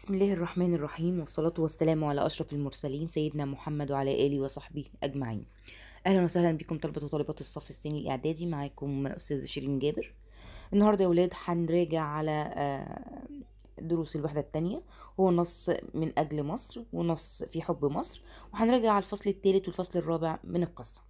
بسم الله الرحمن الرحيم والصلاة والسلام على أشرف المرسلين سيدنا محمد وعلى آله وصحبه أجمعين أهلا وسهلا بكم طلبة وطالبات الصف الثاني الإعدادي معاكم أستاذ شيرين جابر النهاردة يا ولاد هنراجع على آه، دروس الوحدة الثانية هو نص من أجل مصر ونص في حب مصر وهنراجع على الفصل الثالث والفصل الرابع من القصة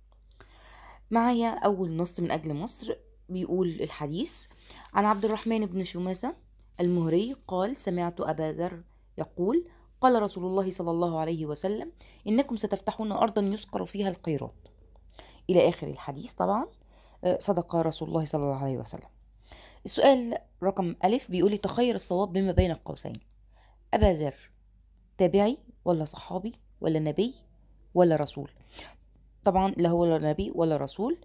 معايا أول نص من أجل مصر بيقول الحديث عن عبد الرحمن بن شماسة المهري قال سمعت أبا ذر يقول قال رسول الله صلى الله عليه وسلم إنكم ستفتحون أرضا يسكر فيها القيراط إلى آخر الحديث طبعا آه، صدق رسول الله صلى الله عليه وسلم السؤال رقم ألف بيقول تخير الصواب بما بين القوسين أبا ذر تابعي ولا صحابي ولا نبي ولا رسول طبعا لا هو نبي ولا رسول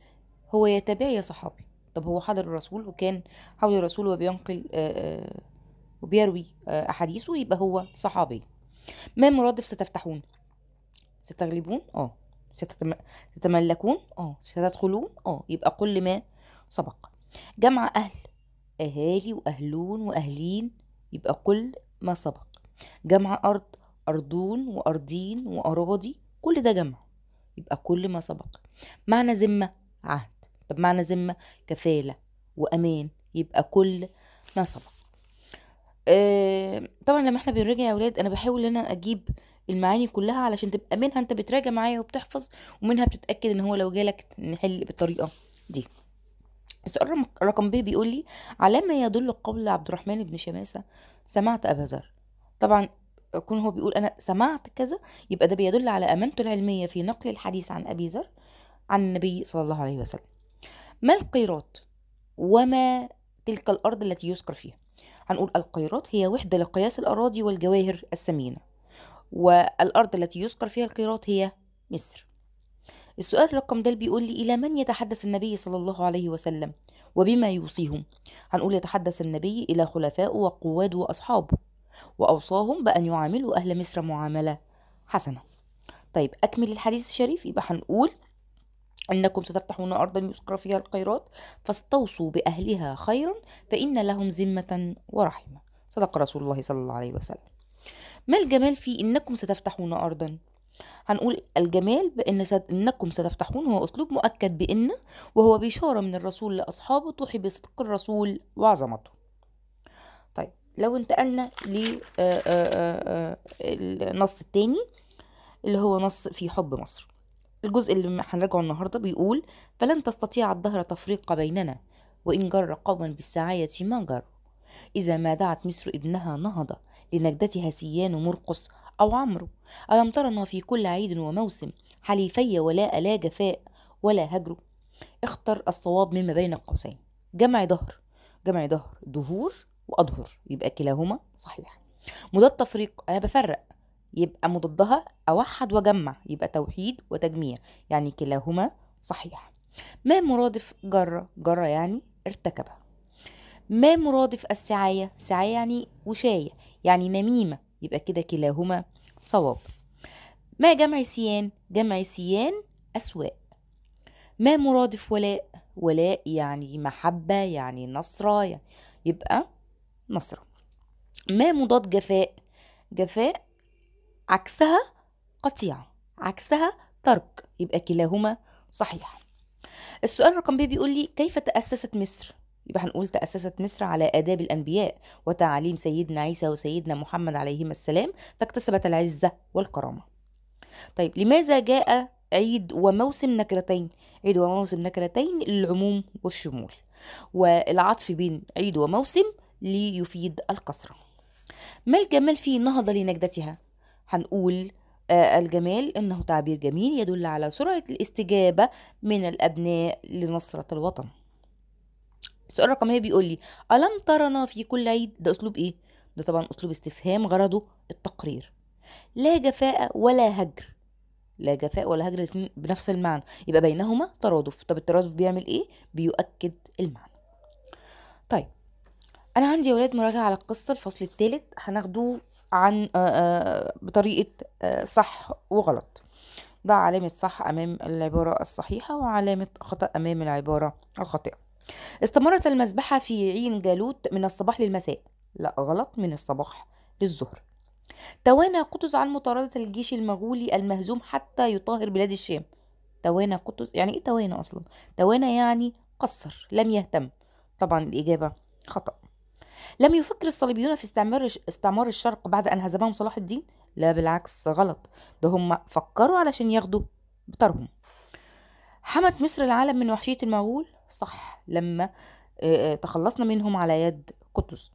هو يا تابعي يا صحابي طب هو حضر الرسول وكان حول الرسول وبينقل آه، آه، وبيروي آه، أحاديثه يبقى هو صحابي ما مرادف ستفتحون ستغلبون اه ستتملكون اه ستدخلون اه يبقى كل ما سبق جمع أهل أهالي وأهلون وأهلين يبقى كل ما سبق جمع أرض أرضون وأرضين وأراضي كل ده جمع يبقى كل ما سبق معنى ذمة عهد طب معنى ذمة كفالة وأمان يبقى كل ما سبق آه طبعا لما احنا بنراجع يا ولاد انا بحاول ان انا اجيب المعاني كلها علشان تبقى منها انت بتراجع معايا وبتحفظ ومنها بتتاكد ان هو لو جالك نحل بالطريقه دي السؤال رقم ب بيقول لي على ما يدل قول عبد الرحمن بن شماسه سمعت ابا ذر طبعا كون هو بيقول انا سمعت كذا يبقى ده بيدل على امانته العلميه في نقل الحديث عن ابي ذر عن النبي صلى الله عليه وسلم ما القيرات وما تلك الأرض التي يسكر فيها هنقول القيرات هي وحدة لقياس الأراضي والجواهر الثمينة والأرض التي يسكر فيها القيرات هي مصر السؤال رقم ده بيقول لي إلى من يتحدث النبي صلى الله عليه وسلم وبما يوصيهم هنقول يتحدث النبي إلى خلفائه وقواده وأصحابه وأوصاهم بأن يعاملوا أهل مصر معاملة حسنة طيب أكمل الحديث الشريف يبقى هنقول أنكم ستفتحون أرضا يسقر فيها الخيرات فاستوصوا بأهلها خيرا فإن لهم ذمة ورحمة صدق رسول الله صلى الله عليه وسلم ما الجمال في إنكم ستفتحون أرضا هنقول الجمال بأن ست... إنكم ستفتحون هو أسلوب مؤكد بإن وهو بشارة من الرسول لأصحابه توحي بصدق الرسول وعظمته طيب لو انتقلنا للنص آه، آه، آه، التاني اللي هو نص في حب مصر الجزء اللي هنراجعه النهاردة بيقول فلن تستطيع الدهر تفريق بيننا وإن جر قوما بالسعاية ما جر إذا ما دعت مصر ابنها نهضة لنجدتها سيان مرقص أو عمرو ألم ترنا في كل عيد وموسم حليفي ولاء لا جفاء ولا هجر اختر الصواب مما بين القوسين جمع دهر جمع دهر دهور وأدهر يبقى كلاهما صحيح مضاد تفريق أنا بفرق يبقى مضادها أوحد وجمع يبقى توحيد وتجميع يعني كلاهما صحيح ما مرادف جرة جرة يعني ارتكبها ما مرادف السعاية سعاية يعني وشاية يعني نميمة يبقى كده كلاهما صواب ما جمع سيان جمع سيان أسواق ما مرادف ولاء ولاء يعني محبة يعني نصرة يعني يبقى نصرة ما مضاد جفاء جفاء عكسها قطيع عكسها ترك يبقى كلاهما صحيح السؤال رقم ب بيقول لي كيف تأسست مصر يبقى هنقول تأسست مصر على آداب الأنبياء وتعاليم سيدنا عيسى وسيدنا محمد عليهما السلام فاكتسبت العزة والكرامة طيب لماذا جاء عيد وموسم نكرتين عيد وموسم نكرتين للعموم والشمول والعطف بين عيد وموسم ليفيد القصرة ما الجمال في نهضة لنجدتها هنقول آه، الجمال إنه تعبير جميل يدل على سرعة الاستجابة من الأبناء لنصرة الوطن السؤال رقم ايه بيقول لي ألم ترنا في كل عيد ده أسلوب إيه؟ ده طبعا أسلوب استفهام غرضه التقرير لا جفاء ولا هجر لا جفاء ولا هجر الاثنين بنفس المعنى يبقى بينهما ترادف طب الترادف بيعمل ايه بيؤكد المعنى طيب انا عندي اولاد مراجعه على القصه الفصل الثالث هناخدوه عن آه، آه، بطريقه آه، صح وغلط ضع علامه صح امام العباره الصحيحه وعلامه خطا امام العباره الخاطئه استمرت المسبحه في عين جالوت من الصباح للمساء لا غلط من الصباح للظهر توانى قطز عن مطاردة الجيش المغولي المهزوم حتى يطهر بلاد الشام توانى قطز يعني ايه توانى اصلا توانى يعني قصر لم يهتم طبعا الاجابة خطأ لم يفكر الصليبيون في استعمار استعمار الشرق بعد أن هزمهم صلاح الدين لا بالعكس غلط ده هم فكروا علشان ياخدوا بطرهم حمت مصر العالم من وحشية المغول صح لما آه، آه، تخلصنا منهم على يد قطز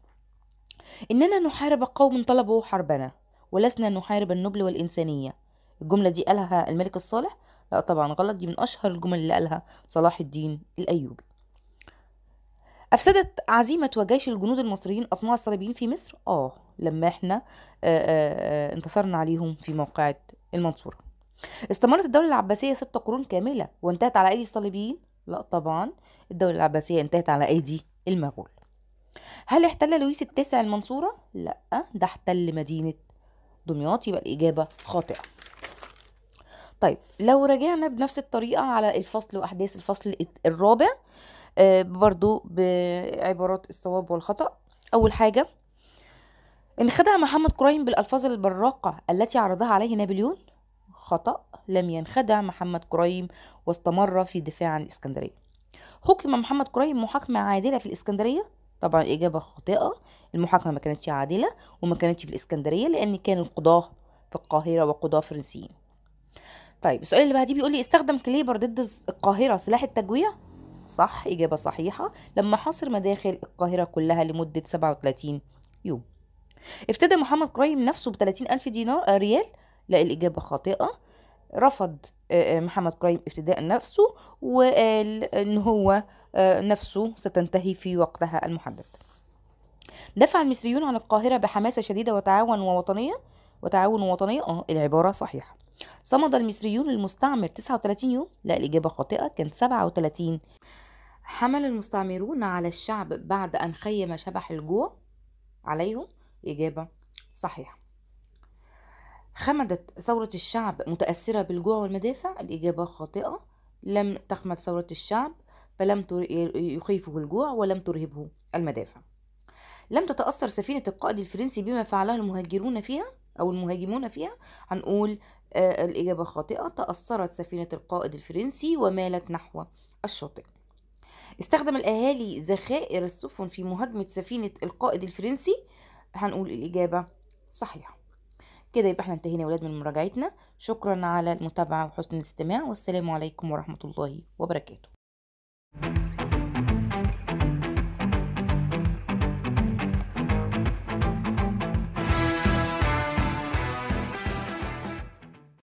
إننا نحارب قوم طلبوا حربنا ولسنا نحارب النبل والإنسانية الجملة دي قالها الملك الصالح لا طبعا غلط دي من أشهر الجمل اللي قالها صلاح الدين الأيوبي افسدت عزيمه وجيش الجنود المصريين اطماع الصليبيين في مصر اه لما احنا آه، آه، آه، انتصرنا عليهم في موقعة المنصورة استمرت الدولة العباسية ست قرون كاملة وانتهت على أيدي الصليبيين لا طبعا الدولة العباسية انتهت على أيدي المغول هل احتل لويس التاسع المنصورة؟ لا ده احتل مدينة دمياط يبقى الإجابة خاطئة طيب لو رجعنا بنفس الطريقة على الفصل وأحداث الفصل الرابع آه، برضو بعبارات الصواب والخطأ أول حاجة إن خدع محمد كريم بالألفاظ البراقة التي عرضها عليه نابليون خطأ لم ينخدع محمد كريم واستمر في دفاع عن الإسكندرية حكم محمد كريم محاكمة عادلة في الإسكندرية طبعا إجابة خاطئة المحاكمة ما كانتش عادلة وما كانتش في الإسكندرية لأن كان القضاة في القاهرة وقضاة فرنسيين طيب السؤال اللي بعديه بيقول لي استخدم كليبر ضد القاهرة سلاح التجويع صح إجابة صحيحة لما حاصر مداخل القاهرة كلها لمدة 37 يوم افتدى محمد كريم نفسه ب 30 ألف دينار آه، ريال لا الإجابة خاطئة رفض آه، آه، محمد كريم افتداء نفسه وقال إن هو نفسه ستنتهي في وقتها المحدد دفع المصريون عن القاهرة بحماسة شديدة وتعاون ووطنية وتعاون وطنية اه العبارة صحيحة صمد المصريون المستعمر 39 يوم لا الإجابة خاطئة كانت 37 حمل المستعمرون على الشعب بعد أن خيم شبح الجوع عليهم إجابة صحيحة خمدت ثورة الشعب متأثرة بالجوع والمدافع الإجابة خاطئة لم تخمد ثورة الشعب فلم يخيفه الجوع ولم ترهبه المدافع لم تتأثر سفينة القائد الفرنسي بما فعله المهاجرون فيها أو المهاجمون فيها هنقول آه الإجابة خاطئة تأثرت سفينة القائد الفرنسي ومالت نحو الشاطئ استخدم الأهالي ذخائر السفن في مهاجمة سفينة القائد الفرنسي هنقول الإجابة صحيحة كده يبقى احنا انتهينا يا ولاد من مراجعتنا شكرا على المتابعة وحسن الاستماع والسلام عليكم ورحمة الله وبركاته